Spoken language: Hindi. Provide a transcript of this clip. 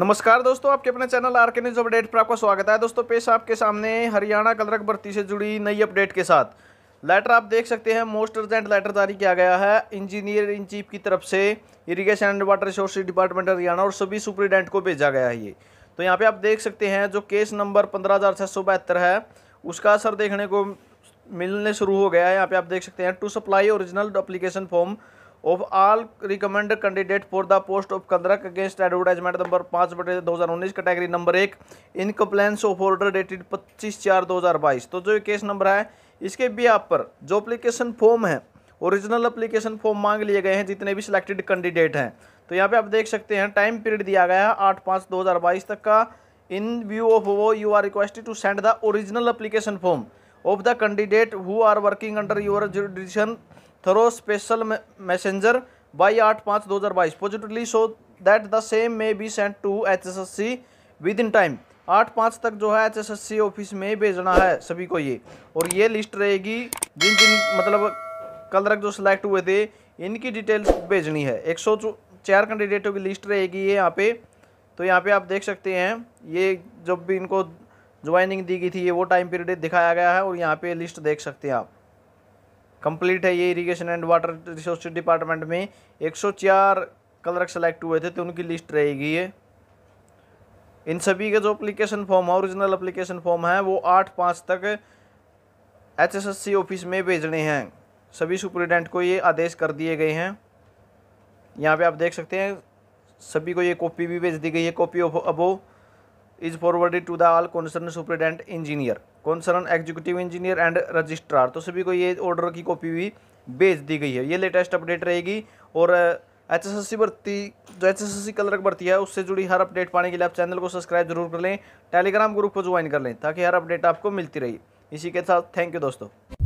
नमस्कार दोस्तों आपके अपने channel R K news update पर आपका स्वागत है दोस्तों पेश आपके सामने हरियाणा कलरक भर्ती से जुड़ी नई अपडेट के साथ लेटर आप देख सकते हैं मोस्ट अर्जेंट लेटर जारी किया गया है इंजीनियर इन चीफ की तरफ से irrigation and water resource department Haryana और सभी सुप्रिटेंडेंट को भेजा गया है ये तो यहाँ पे आप देख सकते हैं जो केस नंबर पंद्रह है उसका असर देखने को मिलने शुरू हो गया है यहाँ पे आप देख सकते हैं to supply original application form of all recommend candidate for the post of conductor against advertisement number पाँच बटे दो हज़ार उन्नीस कैटेगरी नंबर एक कंप्लेंस ऑफ ऑर्डर डेटेड पच्चीस चार दो हज़ार बाईस तो जो केस नंबर है इसके आप पर जो अप्लीकेशन फॉर्म है ओरिजिनल अप्लीकेशन फॉर्म मांग लिए गए हैं जितने भी सिलेक्टेड कैंडिडेट हैं तो यहाँ पे आप देख सकते हैं टाइम पीरियड दिया गया है आठ पाँच दो हज़ार बाईस तक का इन व्यू ऑफ वो you are requested to send the original application form of the candidate who are working under your jurisdiction through special messenger by आठ पाँच दो हज़ार बाईस positively so that the same may be sent to H S S C within time टाइम आठ पाँच तक जो है H S S C office में भेजना है सभी को ये और ये लिस्ट रहेगी जिन जिन मतलब कल तक जो सिलेक्ट हुए थे इनकी डिटेल्स भेजनी है एक सौ चार कैंडिडेटों की लिस्ट रहेगी ये यहाँ पे तो यहाँ पे आप देख सकते हैं ये जब भी इनको ज्वाइनिंग दी गई थी ये वो टाइम पीरियड दिखाया गया है और यहाँ पे लिस्ट देख सकते हैं आप कंप्लीट है ये irrigation and water resource department में एक सौ चार कलरक सेलेक्ट हुए थे तो उनकी लिस्ट रहेगी ये इन सभी के जो अप्लीकेशन फॉर्म है ओरिजिनल अप्लीकेशन फॉर्म है वो आठ पाँच तक H S S C office में भेजने हैं सभी सुप्रिटेंडेंट को ये आदेश कर दिए गए हैं यहाँ पे आप देख सकते हैं सभी को ये कॉपी भी भेज दी गई है copy of above is forwarded to the all concern superintendent engineer concern executive engineer and registrar तो सभी को ये ऑर्डर की कॉपी भी भेज दी गई है ये लेटेस्ट अपडेट रहेगी और एच एस एस सी भर्ती जो H S S C clerk भर्ती है उससे जुड़ी हर अपडेट पाने के लिए आप चैनल को सब्सक्राइब जरूर कर लें टेलीग्राम ग्रुप को ज्वाइन कर लें ताकि हर अपडेट आपको मिलती रही इसी के साथ थैंक यू दोस्तों